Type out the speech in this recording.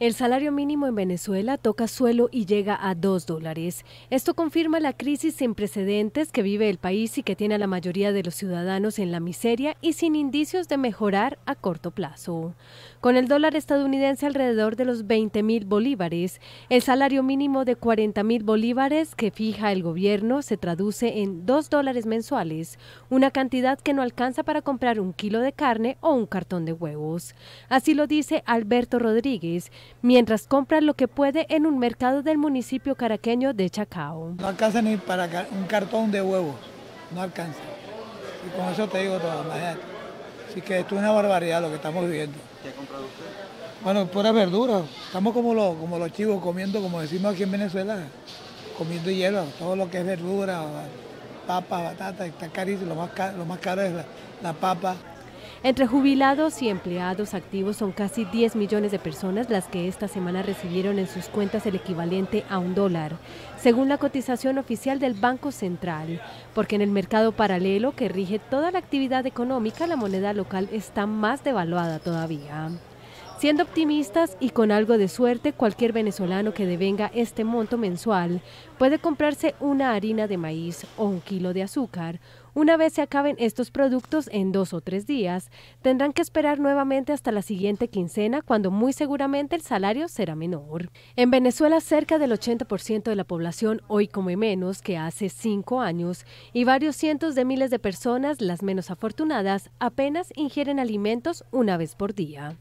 El salario mínimo en Venezuela toca suelo y llega a 2 dólares. Esto confirma la crisis sin precedentes que vive el país y que tiene a la mayoría de los ciudadanos en la miseria y sin indicios de mejorar a corto plazo. Con el dólar estadounidense alrededor de los 20 mil bolívares, el salario mínimo de 40 mil bolívares que fija el gobierno se traduce en 2 dólares mensuales, una cantidad que no alcanza para comprar un kilo de carne o un cartón de huevos. Así lo dice Alberto Rodríguez, mientras compra lo que puede en un mercado del municipio caraqueño de Chacao. No alcanza ni para un cartón de huevos, no alcanza. Y con eso te digo todo, Así que esto es una barbaridad lo que estamos viviendo. ¿Qué ha comprado usted? Bueno, puras verduras. Estamos como los, como los chivos comiendo, como decimos aquí en Venezuela, comiendo hierba, todo lo que es verdura, papa, batata, está carísimo, lo más caro, es la papa. Entre jubilados y empleados activos son casi 10 millones de personas las que esta semana recibieron en sus cuentas el equivalente a un dólar, según la cotización oficial del Banco Central, porque en el mercado paralelo que rige toda la actividad económica la moneda local está más devaluada todavía. Siendo optimistas y con algo de suerte, cualquier venezolano que devenga este monto mensual puede comprarse una harina de maíz o un kilo de azúcar. Una vez se acaben estos productos en dos o tres días, tendrán que esperar nuevamente hasta la siguiente quincena cuando muy seguramente el salario será menor. En Venezuela cerca del 80% de la población hoy come menos que hace cinco años y varios cientos de miles de personas, las menos afortunadas, apenas ingieren alimentos una vez por día.